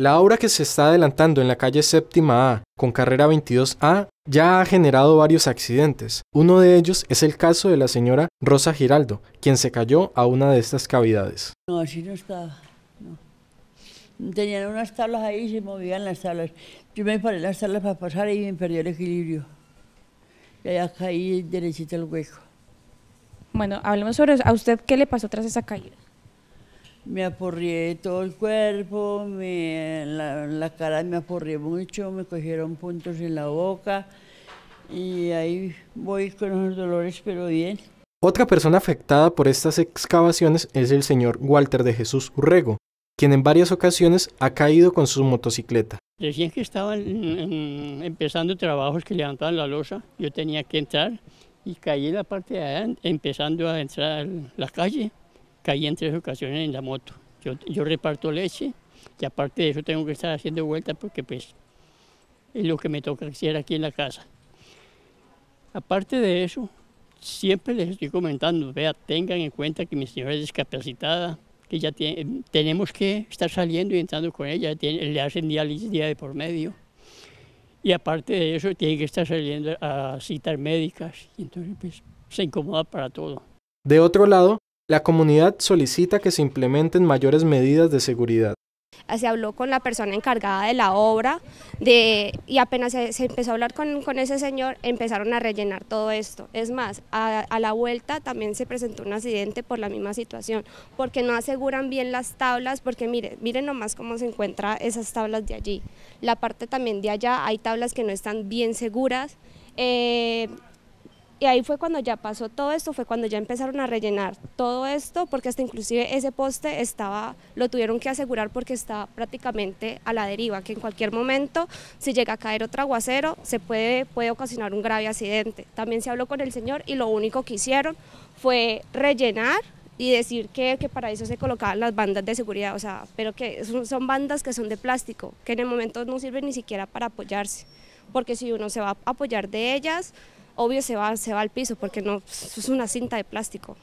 La obra que se está adelantando en la calle Séptima A, con carrera 22A, ya ha generado varios accidentes. Uno de ellos es el caso de la señora Rosa Giraldo, quien se cayó a una de estas cavidades. No, así no estaba. No. Tenían unas tablas ahí y se movían las tablas. Yo me paré las tablas para pasar y me perdí el equilibrio. Y allá caí derechito al hueco. Bueno, hablemos sobre a usted qué le pasó tras esa caída me aporrié todo el cuerpo, me, la, cara me aporrié mucho, me cogieron puntos en la boca y ahí voy con los dolores, pero bien. Otra persona afectada por estas excavaciones es el señor Walter de Jesús Urrego, quien en varias ocasiones ha caído con su motocicleta. Decían que estaban empezando trabajos que levantaban la losa, yo tenía que entrar y caí en la parte de allá, empezando a entrar la calle caí en tres ocasiones en la moto. Yo, reparto leche y aparte de eso tengo que estar haciendo vueltas porque pues es lo que me toca hacer aquí en la casa. Aparte de eso, siempre les estoy comentando, vea, tengan en cuenta que mi señora es discapacitada, que ya tenemos que estar saliendo y entrando con ella, tiene, le hacen diálisis día de por medio. Y aparte de eso, tiene que estar saliendo a citas médicas, y entonces pues, se incomoda para todo. De otro lado, la comunidad solicita que se implementen mayores medidas de seguridad. Se habló con la persona encargada de la obra de, y apenas se, empezó a hablar con, ese señor, empezaron a rellenar todo esto. Es más, a, la vuelta también se presentó un accidente por la misma situación, porque no aseguran bien las tablas, porque miren, miren nomás cómo se encuentran esas tablas de allí. La parte también de allá, hay tablas que no están bien seguras. Eh, y ahí fue cuando ya pasó todo esto, fue cuando ya empezaron a rellenar todo esto, porque hasta inclusive ese poste estaba, lo tuvieron que asegurar porque está prácticamente a la deriva, que en cualquier momento, si llega a caer otro aguacero, se puede, puede ocasionar un grave accidente. También se habló con el señor y lo único que hicieron fue rellenar y decir que, que, para eso se colocaban las bandas de seguridad, o sea, pero que son, son, bandas que son de plástico, que en el momento no sirven ni siquiera para apoyarse, porque si uno se va a apoyar de ellas, obvio se va, se va al piso porque no, es una cinta de plástico.